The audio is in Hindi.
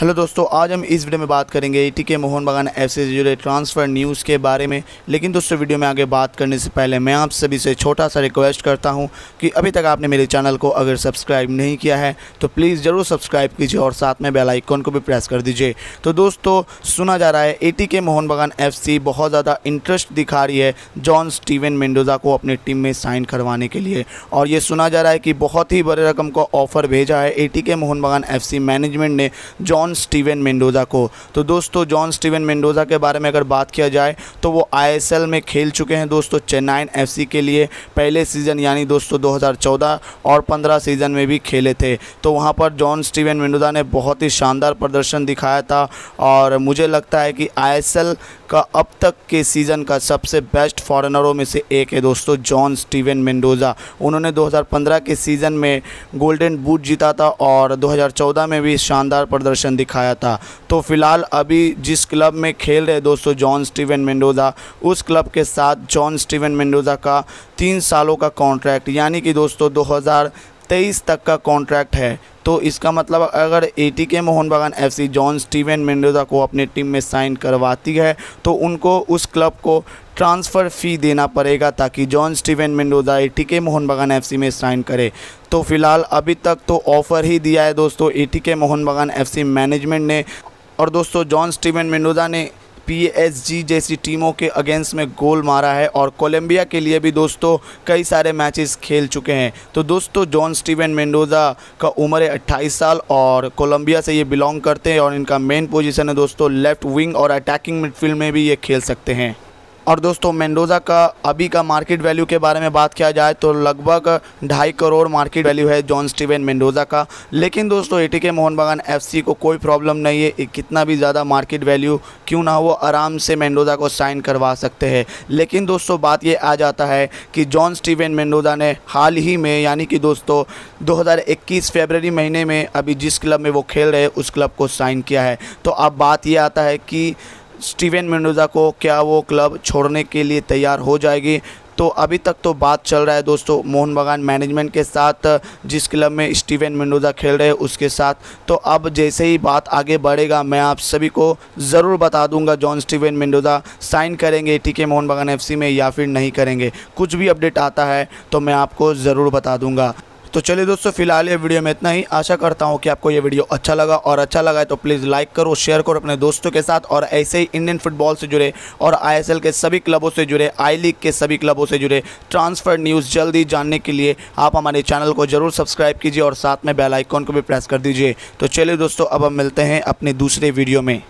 हेलो दोस्तों आज हम इस वीडियो में बात करेंगे T K Mohun Bagan F से जुड़े ट्रांसफ़र न्यूज़ के बारे में लेकिन दोस्तों वीडियो में आगे बात करने से पहले मैं आप सभी से छोटा सा रिक्वेस्ट करता हूं कि अभी तक आपने मेरे चैनल को अगर सब्सक्राइब नहीं किया है तो प्लीज़ ज़रूर सब्सक्राइब कीजिए और साथ में बेलाइकॉन को भी प्रेस कर दीजिए तो दोस्तों सुना जा रहा है ए के मोहन बगान एफ बहुत ज़्यादा इंटरेस्ट दिखा रही है जॉन स्टीवन मेंडोज़ा को अपनी टीम में साइन करवाने के लिए और ये सुना जा रहा है कि बहुत ही बड़े रकम का ऑफ़र भेजा है ए K Mohun Bagan F management ने जॉन जॉन स्टीवन मेंडोज़ा को तो दोस्तों जॉन स्टीवन मेंडोज़ा के बारे में अगर बात किया जाए तो वो आई में खेल चुके हैं दोस्तों चेन्नई एफ के लिए पहले सीज़न यानी दोस्तों 2014 और 15 सीज़न में भी खेले थे तो वहाँ पर जॉन स्टीवन मेंडोज़ा ने बहुत ही शानदार प्रदर्शन दिखाया था और मुझे लगता है कि आई का अब तक के सीज़न का सबसे बेस्ट फॉरेनरों में से एक है दोस्तों जॉन स्टीवन मेंडोज़ा उन्होंने 2015 के सीज़न में गोल्डन बूट जीता था और 2014 में भी शानदार प्रदर्शन दिखाया था तो फ़िलहाल अभी जिस क्लब में खेल रहे दोस्तों जॉन स्टीवन मेंडोज़ा उस क्लब के साथ जॉन स्टीवन मेंडोज़ा का तीन सालों का कॉन्ट्रैक्ट यानी कि दोस्तों तेईस तक का कॉन्ट्रैक्ट है तो इसका मतलब अगर ए T K Mohun Bagan F C John Steven Mendoza को अपने टीम में साइन करवाती है तो उनको उस क्लब को ट्रांसफ़र फ़ी देना पड़ेगा ताकि John Steven Mendoza A T K Mohun Bagan F सी में साइन करे तो फिलहाल अभी तक तो ऑफ़र ही दिया है दोस्तों ए T K Mohun Bagan F सी मैनेजमेंट ने और दोस्तों जॉन स्टीवन मेंडोजा ने पीएसजी जैसी टीमों के अगेंस्ट में गोल मारा है और कोलंबिया के लिए भी दोस्तों कई सारे मैचेस खेल चुके हैं तो दोस्तों जॉन स्टीवन मेंडोज़ा का उम्र है अट्ठाईस साल और कोलंबिया से ये बिलोंग करते हैं और इनका मेन पोजीशन है दोस्तों लेफ्ट विंग और अटैकिंग मिडफील्ड में भी ये खेल सकते हैं और दोस्तों मेंडोज़ा का अभी का मार्केट वैल्यू के बारे में बात किया जाए तो लगभग ढाई करोड़ मार्केट वैल्यू है जॉन स्टीवन मेंडोज़ा का लेकिन दोस्तों ए के मोहन बगान एफ को कोई प्रॉब्लम नहीं है कितना भी ज़्यादा मार्केट वैल्यू क्यों ना वो आराम से मेंडोज़ा को साइन करवा सकते हैं लेकिन दोस्तों बात ये आ जाता है कि जॉन स्टीवन मेंडोज़ा ने हाल ही में यानी कि दोस्तों दो हज़ार महीने में अभी जिस क्लब में वो खेल रहे उस क्लब को साइन किया है तो अब बात ये आता है कि स्टीवन मेंडोजा को क्या वो क्लब छोड़ने के लिए तैयार हो जाएगी तो अभी तक तो बात चल रहा है दोस्तों मोहन बगान मैनेजमेंट के साथ जिस क्लब में स्टीवन मेंडोजा खेल रहे हैं उसके साथ तो अब जैसे ही बात आगे बढ़ेगा मैं आप सभी को ज़रूर बता दूंगा जॉन स्टीवन मेंडोजा साइन करेंगे टीके मोहन बगान एफसी में या फिर नहीं करेंगे कुछ भी अपडेट आता है तो मैं आपको ज़रूर बता दूंगा तो चलिए दोस्तों फिलहाल ये वीडियो में इतना ही आशा करता हूँ कि आपको ये वीडियो अच्छा लगा और अच्छा लगा है तो प्लीज़ लाइक करो शेयर करो अपने दोस्तों के साथ और ऐसे ही इंडियन फुटबॉल से जुड़े और आईएसएल के सभी क्लबों से जुड़े आई लीग के सभी क्लबों से जुड़े ट्रांसफ़र न्यूज़ जल्दी जानने के लिए आप हमारे चैनल को ज़रूर सब्सक्राइब कीजिए और साथ में बेलाइकॉन को भी प्रेस कर दीजिए तो चलिए दोस्तों अब हम मिलते हैं अपने दूसरे वीडियो में